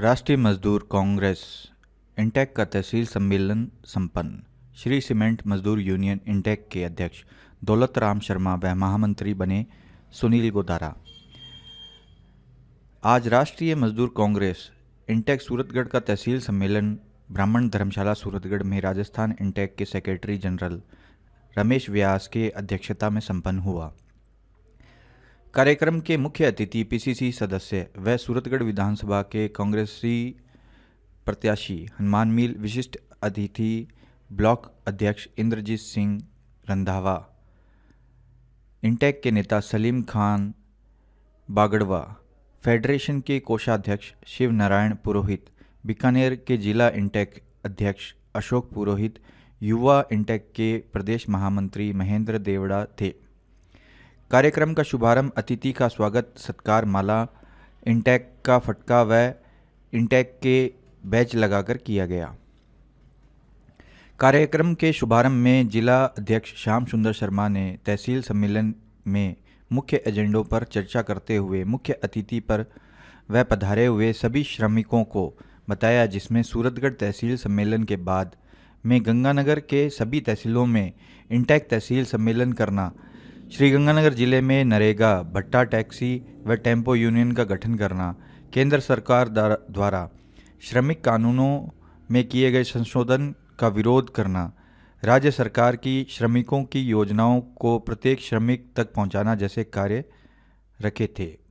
राष्ट्रीय मजदूर कांग्रेस इंटेक का तहसील सम्मेलन संपन्न श्री सीमेंट मजदूर यूनियन इंटेक के अध्यक्ष दौलत राम शर्मा व महामंत्री बने सुनील गोदारा आज राष्ट्रीय मजदूर कांग्रेस इंटेक सूरतगढ़ का तहसील सम्मेलन ब्राह्मण धर्मशाला सूरतगढ़ में राजस्थान इंटेक के सेक्रेटरी जनरल रमेश व्यास के अध्यक्षता में संपन्न हुआ कार्यक्रम के मुख्य अतिथि पीसीसी सदस्य व सूरतगढ़ विधानसभा के कांग्रेसी प्रत्याशी हनुमान मील विशिष्ट अतिथि ब्लॉक अध्यक्ष इंद्रजीत सिंह रंधावा इंटेक के नेता सलीम खान बागड़वा फेडरेशन के कोषाध्यक्ष शिव नारायण पुरोहित बीकानेर के जिला इंटेक अध्यक्ष अशोक पुरोहित युवा इंटेक के प्रदेश महामंत्री महेंद्र देवड़ा थे कार्यक्रम का शुभारंभ अतिथि का स्वागत सत्कार माला इंटैक का फटका व इंटैक के बैच लगाकर किया गया कार्यक्रम के शुभारंभ में जिला अध्यक्ष श्याम सुंदर शर्मा ने तहसील सम्मेलन में मुख्य एजेंडों पर चर्चा करते हुए मुख्य अतिथि पर व पधारे हुए सभी श्रमिकों को बताया जिसमें सूरतगढ़ तहसील सम्मेलन के बाद में गंगानगर के सभी तहसीलों में इंटैक तहसील सम्मेलन करना श्रीगंगानगर जिले में नरेगा भट्टा टैक्सी व टेम्पो यूनियन का गठन करना केंद्र सरकार द्वारा श्रमिक कानूनों में किए गए संशोधन का विरोध करना राज्य सरकार की श्रमिकों की योजनाओं को प्रत्येक श्रमिक तक पहुंचाना जैसे कार्य रखे थे